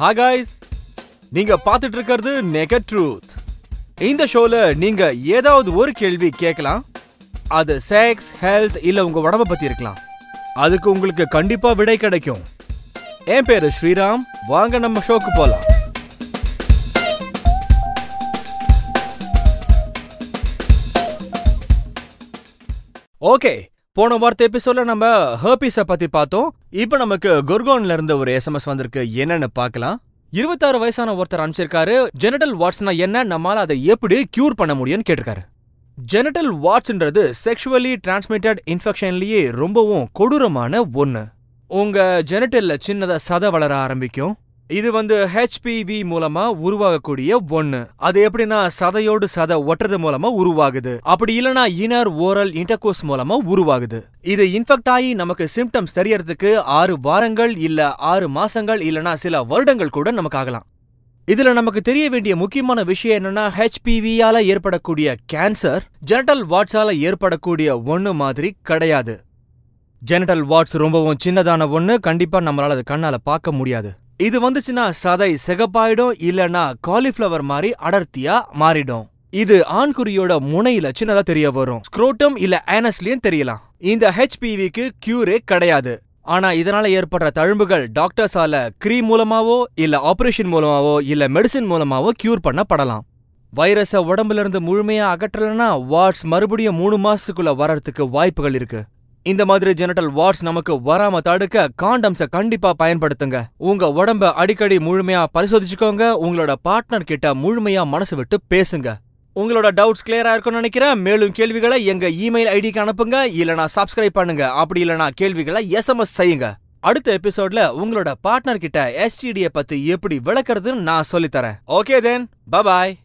ஹா காய்ஸ் நீங்க பார்த்துட்டு இருக்கிறது நெக ட்ரூத் இந்த ஷோல நீங்க ஏதாவது ஒரு கேள்வி கேட்கலாம் அது செக்ஸ் ஹெல்த் இல்ல உங்க உடம்ப பத்தி இருக்கலாம் அதுக்கு உங்களுக்கு கண்டிப்பா விடை கிடைக்கும் என் பேரு ஸ்ரீராம் வாங்க நம்ம ஷோக்கு போலாம் ஓகே போன வார்த்தை எபிசோட்ல நம்ம ஹர்பிஸை பத்தி பார்த்தோம் இப்போ நமக்கு குர்கோன்ல இருந்து ஒரு எஸ்எம்எஸ் வந்திருக்கு என்னன்னு பார்க்கலாம் இருபத்தாறு வயசான ஒருத்தர் அனுப்பிச்சிருக்காரு ஜெனடல் வாட்ஸ்னா என்ன நம்மளால அதை எப்படி கியூர் பண்ண முடியும்னு கேட்டிருக்காரு ஜெனடல் வாட்ஸ்ன்றது செக்ஷுவலி டிரான்ஸ்மிட்டட் இன்ஃபெக்ஷன்லயே ரொம்பவும் கொடூரமான ஒன்று உங்க ஜெனட்டல்ல சின்னதாக சதை வளர ஆரம்பிக்கும் இது வந்து ஹெச்பிவி மூலமா உருவாகக்கூடிய ஒண்ணு அது எப்படின்னா சதையோடு சதை ஒட்டுறது மூலமா உருவாகுது அப்படி இல்லனா இனர் ஓரல் இன்டகோஸ் மூலமா உருவாகுது இது இன்ஃபெக்ட் ஆகி நமக்கு சிம்டம்ஸ் தெரியறதுக்கு ஆறு வாரங்கள் இல்ல ஆறு மாசங்கள் இல்லனா சில வருடங்கள் கூட நமக்கு ஆகலாம் இதுல நமக்கு தெரிய வேண்டிய முக்கியமான விஷயம் என்னன்னா ஹெச்பிவியால ஏற்படக்கூடிய கேன்சர் ஜெனட்டல் வாட்ஸால ஏற்படக்கூடிய ஒண்ணு மாதிரி கிடையாது ஜெனட்டல் வாட்ஸ் ரொம்பவும் சின்னதான ஒண்ணு கண்டிப்பா நம்மளால அது கண்ணால பார்க்க முடியாது இது வந்துச்சுன்னா சதை சிகப்பாயிடும் இல்லனா காலிஃபிளவர் மாதிரி அடர்த்தியா மாறிடும் இது ஆண்குறியோட முனையில சின்னதா தெரிய வரும் ஸ்க்ரோட்டம் இல்ல ஆனஸ்லயும் தெரியலாம் இந்த ஹெச்பிவிக்கு கியூரே கிடையாது ஆனா இதனால ஏற்படுற தழும்புகள் டாக்டர்ஸால கிரீம் மூலமாவோ இல்ல ஆபரேஷன் மூலமாவோ இல்ல மெடிசின் மூலமாவோ கியூர் பண்ணப்படலாம் வைரஸை உடம்புல இருந்து முழுமையா அகற்றலனா வார்ட்ஸ் மறுபடியும் மூணு மாசத்துக்குள்ள வர்றதுக்கு வாய்ப்புகள் இருக்கு இந்த மாதிரி ஜெனடல் வார்ட்ஸ் நமக்கு வராம தடுக்க காண்டம்ஸ கண்டிப்பா பயன்படுத்துங்க உங்க உடம்ப அடிக்கடி முழுமையா பரிசோதிச்சுக்கோங்க உங்களோட பார்ட்னர் கிட்ட முழுமையா மனசு விட்டு பேசுங்க உங்களோட டவுட்ஸ் கிளியரா இருக்கும்னு நினைக்கிறேன் மேலும் கேள்விகளை எங்க இமெயில் ஐடிக்கு அனுப்புங்க இல்லனா சப்ஸ்கிரைப் பண்ணுங்க அப்படி இல்லனா கேள்விகளை எஸ்எம்எஸ் செய்யுங்க அடுத்த எபிசோட்ல உங்களோட பார்ட்னர் கிட்ட எஸ்டிடியை பத்தி எப்படி விளக்குறதுன்னு நான் சொல்லித்தரேன் ஓகே தென் பபாய்